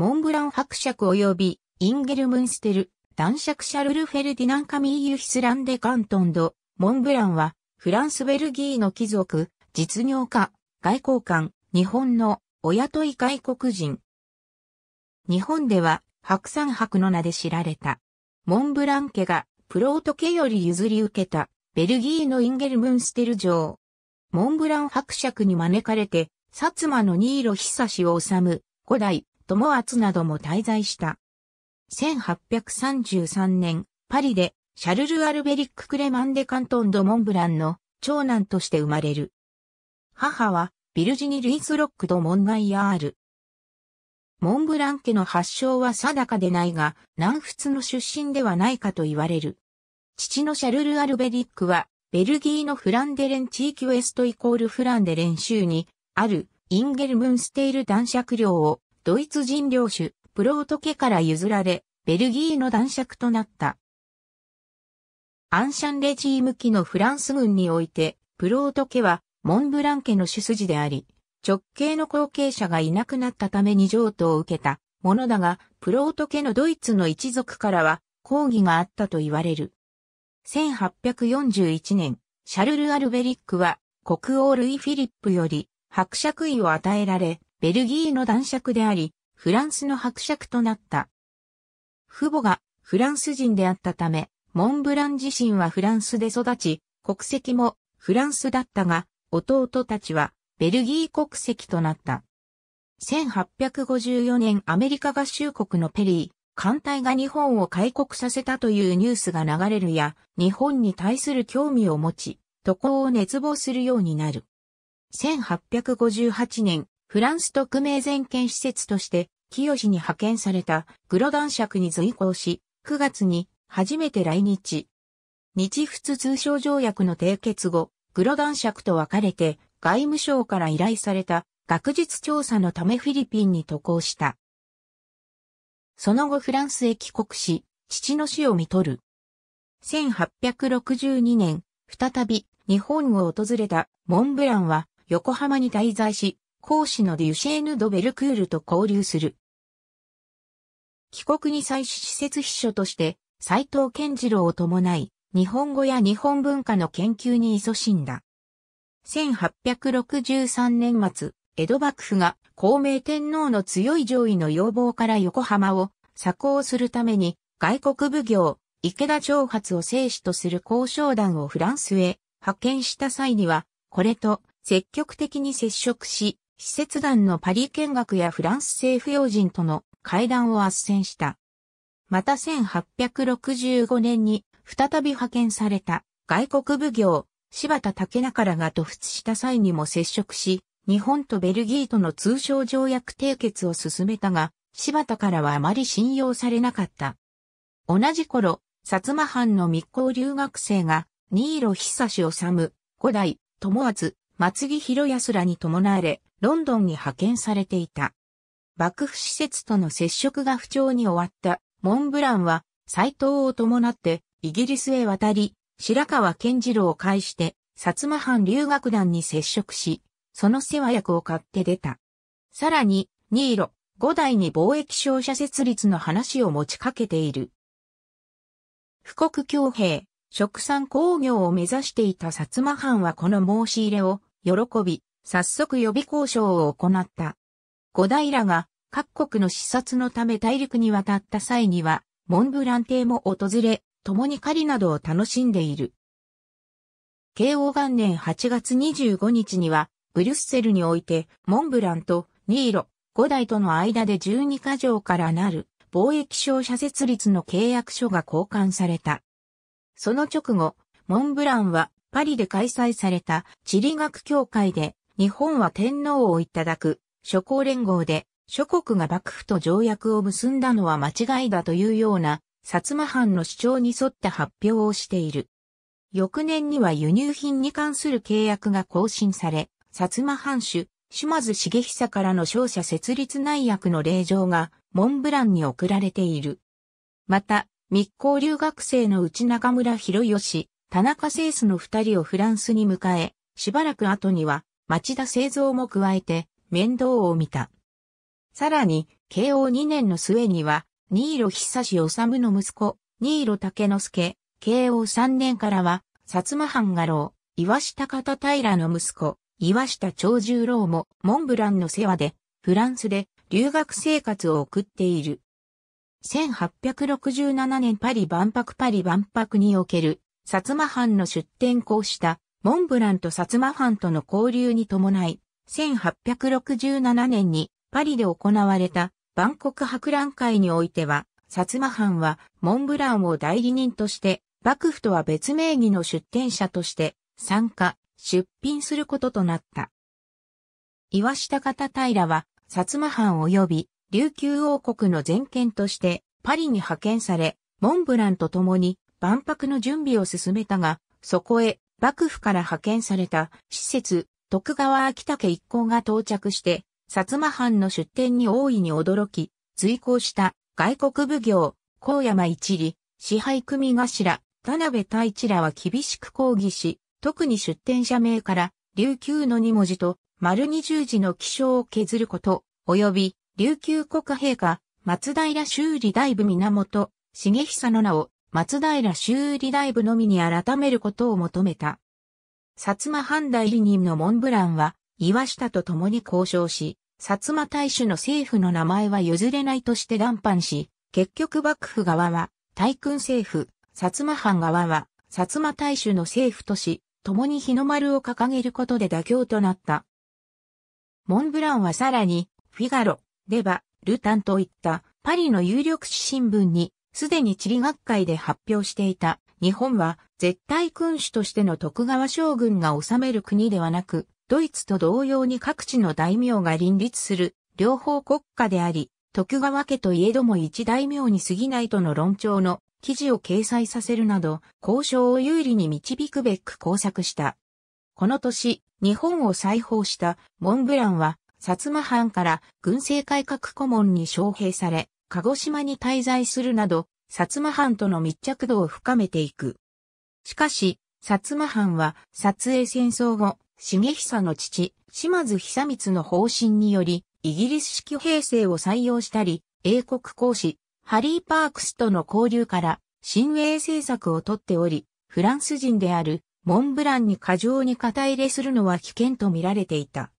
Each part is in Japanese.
モンブラン伯爵及び、インゲルムンステル、男爵シャルル・フェルディナン・カミーユ・ヒスランデ・カントンド、モンブランは、フランス・ベルギーの貴族、実業家、外交官、日本の、お雇い外国人。日本では、白山伯の名で知られた。モンブラン家が、プロート家より譲り受けた、ベルギーのインゲルムンステル城。モンブラン伯爵に招かれて、薩摩のニーロシを治む、古代、友厚なども滞在した。1833年、パリで、シャルル・アルベリック・クレマン・デ・カントン・ド・モンブランの長男として生まれる。母は、ビルジニ・ルイス・ロック・ド・モンガイヤール。モンブラン家の発祥は定かでないが、南仏の出身ではないかと言われる。父のシャルル・アルベリックは、ベルギーのフランデレン地域ウエストイコールフランデレン州に、あるインゲルムンステール男爵領をドイツ人領主、プロート家から譲られ、ベルギーの男爵となった。アンシャンレジーム期のフランス軍において、プロート家は、モンブラン家の主筋であり、直系の後継者がいなくなったために譲渡を受けたものだが、プロート家のドイツの一族からは抗議があったと言われる。1841年、シャルル・アルベリックは国王ルイ・フィリップより伯爵位を与えられ、ベルギーの男爵であり、フランスの伯爵となった。父母がフランス人であったため、モンブラン自身はフランスで育ち、国籍もフランスだったが、弟たちはベルギー国籍となった。1854年アメリカ合衆国のペリー、艦隊が日本を開国させたというニュースが流れるや、日本に対する興味を持ち、渡航を熱望するようになる。1858年、フランス特命全権施設として、清に派遣されたグロ男爵に随行し、9月に初めて来日。日仏通商条約の締結後、グロ男爵と別れて外務省から依頼された学術調査のためフィリピンに渡航した。その後フランスへ帰国し、父の死を見取る。1862年、再び日本を訪れたモンブランは横浜に滞在し、講師のデュシェーヌ・ド・ベルクールと交流する。帰国に際し施設秘書として、斎藤健次郎を伴い、日本語や日本文化の研究に勤しんだ。1863年末、江戸幕府が孔明天皇の強い上位の要望から横浜を鎖行するために外国奉行、池田長発を生死とする交渉団をフランスへ派遣した際には、これと積極的に接触し、施設団のパリ見学やフランス政府要人との会談を斡旋した。また1865年に再び派遣された外国奉行柴田竹中らが突出した際にも接触し、日本とベルギーとの通商条約締結を進めたが、柴田からはあまり信用されなかった。同じ頃、薩摩藩の密航留学生が、新色久志治、五代、友厚、松木博康らに伴われ、ロンドンに派遣されていた。幕府施設との接触が不調に終わったモンブランは、斎藤を伴ってイギリスへ渡り、白川健次郎を介して、薩摩藩留学団に接触し、その世話役を買って出た。さらに、ニーロ、五代に貿易商社設立の話を持ちかけている。富国強兵、食産工業を目指していた薩摩藩はこの申し入れを喜び、早速予備交渉を行った。五代らが各国の視察のため大陸に渡った際には、モンブラン邸も訪れ、共に狩りなどを楽しんでいる。慶応元年8月25日には、ブリュッセルにおいて、モンブランとニーロ、五代との間で12カ条からなる貿易商社設立の契約書が交換された。その直後、モンブランはパリで開催された地理学協会で日本は天皇をいただく諸侯連合で諸国が幕府と条約を結んだのは間違いだというような薩摩藩の主張に沿って発表をしている。翌年には輸入品に関する契約が更新され、薩摩藩主、島津重久からの勝者設立内役の令状がモンブランに送られている。また、密航留学生の内中村博義、田中聖スの二人をフランスに迎え、しばらく後には町田製造も加えて面倒を見た。さらに、慶応2年の末には、新色久志治の息子、新色竹之助、慶応3年からは、薩摩藩画廊、岩下方平の息子、岩下長十郎もモンブランの世話で、フランスで留学生活を送っている。1867年パリ万博パリ万博における薩摩藩の出展校したモンブランと薩摩藩との交流に伴い、1867年にパリで行われた万国博覧会においては、薩摩藩はモンブランを代理人として、幕府とは別名義の出展者として参加、出品することとなった。岩下方平は、薩摩藩及び琉球王国の全権としてパリに派遣され、モンブランと共に万博の準備を進めたが、そこへ幕府から派遣された施設、徳川秋武一行が到着して、薩摩藩の出展に大いに驚き、随行した外国奉行、高山一里、支配組頭、田辺太一らは厳しく抗議し、特に出展者名から、琉球の二文字と、丸二十字の記章を削ること、及び、琉球国陛下、松平修理大部源、重久の名を、松平修理大部のみに改めることを求めた。薩摩藩代理人のモンブランは、岩下と共に交渉し、薩摩大主の政府の名前は譲れないとして談判し、結局幕府側は、大君政府、薩摩藩側は、薩摩大主の政府とし、共に日の丸を掲げることで妥協となった。モンブランはさらに、フィガロ、デバ、ルタンといったパリの有力紙新聞にすでに地理学会で発表していた、日本は絶対君主としての徳川将軍が治める国ではなく、ドイツと同様に各地の大名が林立する両方国家であり、徳川家といえども一大名に過ぎないとの論調の記事を掲載させるなど、交渉を有利に導くべく工作した。この年、日本を再訪したモンブランは、薩摩藩から軍政改革顧問に招聘され、鹿児島に滞在するなど、薩摩藩との密着度を深めていく。しかし、薩摩藩は、撮影戦争後、重久の父、島津久光の方針により、イギリス式兵制を採用したり、英国公使、ハリー・パークスとの交流から、新英政策をとっており、フランス人であるモンブランに過剰に肩入れするのは危険と見られていた。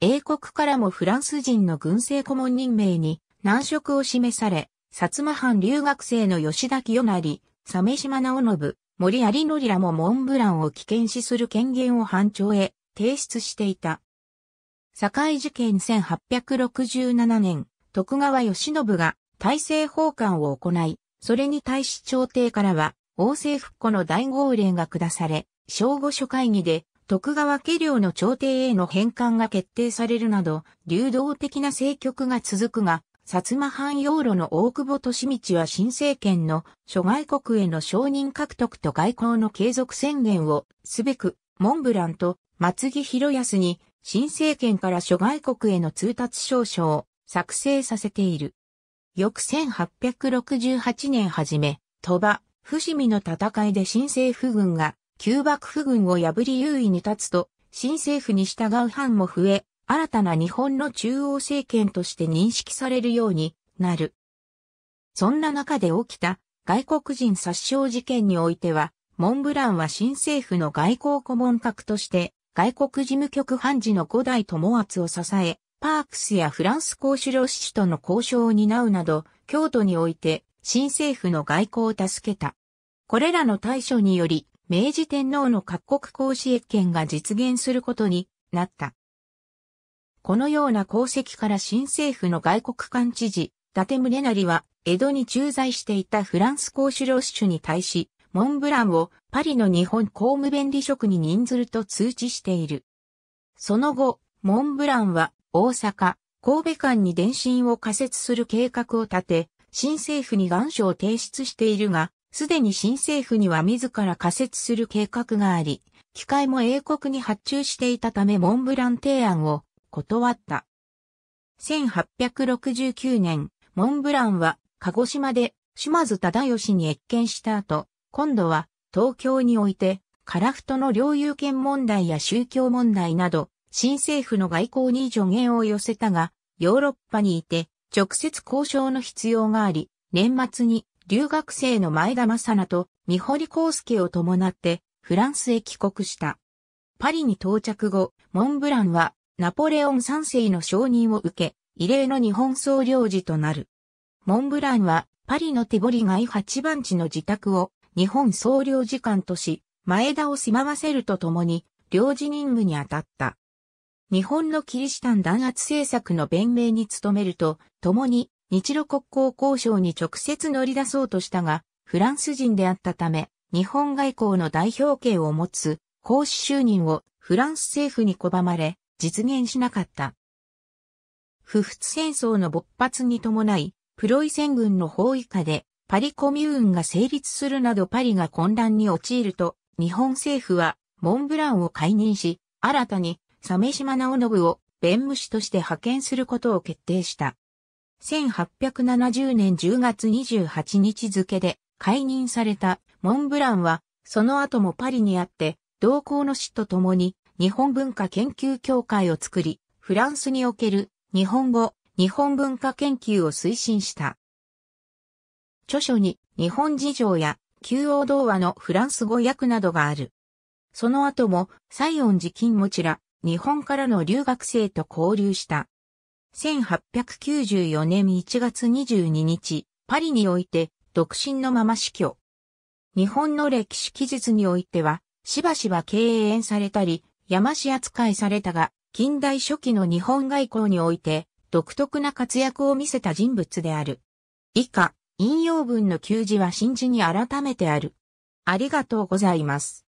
英国からもフランス人の軍政顧問任命に難色を示され、薩摩藩留学生の吉田清成、鮫島直信、森有則らもモンブランを危険視する権限を班長へ提出していた。堺事件1867年、徳川義信が大政奉還を行い、それに対し朝廷からは、王政復古の大号令が下され、正午初会議で徳川家領の朝廷への返還が決定されるなど、流動的な政局が続くが、薩摩藩養路の大久保利道は新政権の諸外国への承認獲得と外交の継続宣言をすべく、モンブランと松木博康に新政権から諸外国への通達証書を作成させている。翌1868年初め、鳥羽、伏見の戦いで新政府軍が旧幕府軍を破り優位に立つと、新政府に従う藩も増え、新たな日本の中央政権として認識されるようになる。そんな中で起きた外国人殺傷事件においては、モンブランは新政府の外交顧問格として外国事務局判事の五代友厚を支え、パークスやフランス公主領主との交渉を担うなど、京都において新政府の外交を助けた。これらの対処により、明治天皇の各国公使越権が実現することになった。このような功績から新政府の外国官知事、伊達宗成は、江戸に駐在していたフランス公主領主に対し、モンブランをパリの日本公務便利職に任ずると通知している。その後、モンブランは大阪、神戸間に電信を仮設する計画を立て、新政府に願書を提出しているが、すでに新政府には自ら仮設する計画があり、機械も英国に発注していたためモンブラン提案を断った。1869年、モンブランは鹿児島で島津忠義に越見した後、今度は東京において、カラフトの領有権問題や宗教問題など、新政府の外交に助言を寄せたが、ヨーロッパにいて直接交渉の必要があり、年末に留学生の前田正奈と三堀康介を伴ってフランスへ帰国した。パリに到着後、モンブランはナポレオン三世の承認を受け、異例の日本総領事となる。モンブランは、パリの手堀街8番地の自宅を日本総領事館とし、前田を住まわせるとともに、領事任務に当たった。日本のキリシタン弾圧政策の弁明に努めると、共に日露国交交渉に直接乗り出そうとしたが、フランス人であったため、日本外交の代表権を持つ、公使就任をフランス政府に拒まれ、実現しなかった。不仏戦争の勃発に伴い、プロイセン軍の包囲下でパリコミューンが成立するなどパリが混乱に陥ると、日本政府はモンブランを解任し、新たに鮫島直信を弁務士として派遣することを決定した。1870年10月28日付で解任されたモンブランは、その後もパリにあって、同行の死と共に日本文化研究協会を作り、フランスにおける日本語、日本文化研究を推進した。著書に日本事情や旧王童話のフランス語訳などがある。その後も西恩寺金持ちら日本からの留学生と交流した。1894年1月22日、パリにおいて独身のまま死去。日本の歴史記述においては、しばしば敬遠されたり、山氏扱いされたが、近代初期の日本外交において、独特な活躍を見せた人物である。以下、引用文の給字は新字に改めてある。ありがとうございます。